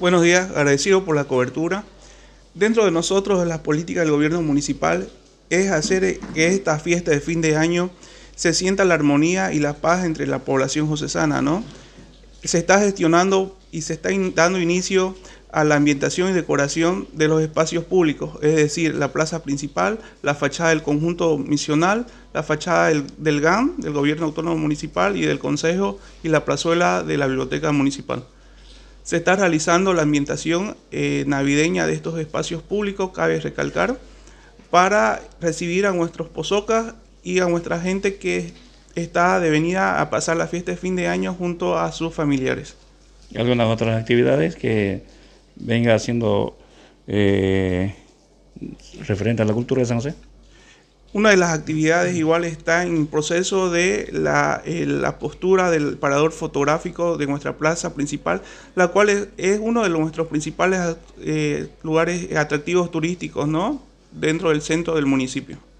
Buenos días, agradecido por la cobertura. Dentro de nosotros, la política del gobierno municipal es hacer que esta fiesta de fin de año se sienta la armonía y la paz entre la población josesana, ¿no? Se está gestionando y se está dando inicio a la ambientación y decoración de los espacios públicos, es decir, la plaza principal, la fachada del conjunto misional, la fachada del, del GAM, del Gobierno Autónomo Municipal y del Consejo, y la plazuela de la Biblioteca Municipal. Se está realizando la ambientación eh, navideña de estos espacios públicos, cabe recalcar, para recibir a nuestros pozocas y a nuestra gente que está de venida a pasar la fiesta de fin de año junto a sus familiares. Y algunas otras actividades que venga haciendo eh, referente a la cultura de San José. Una de las actividades igual está en proceso de eh, la, postura del parador fotográfico de nuestra plaza principal, la cual es, uno de nuestros principales eh, lugares atractivos turísticos, ¿no? Dentro del centro del municipio.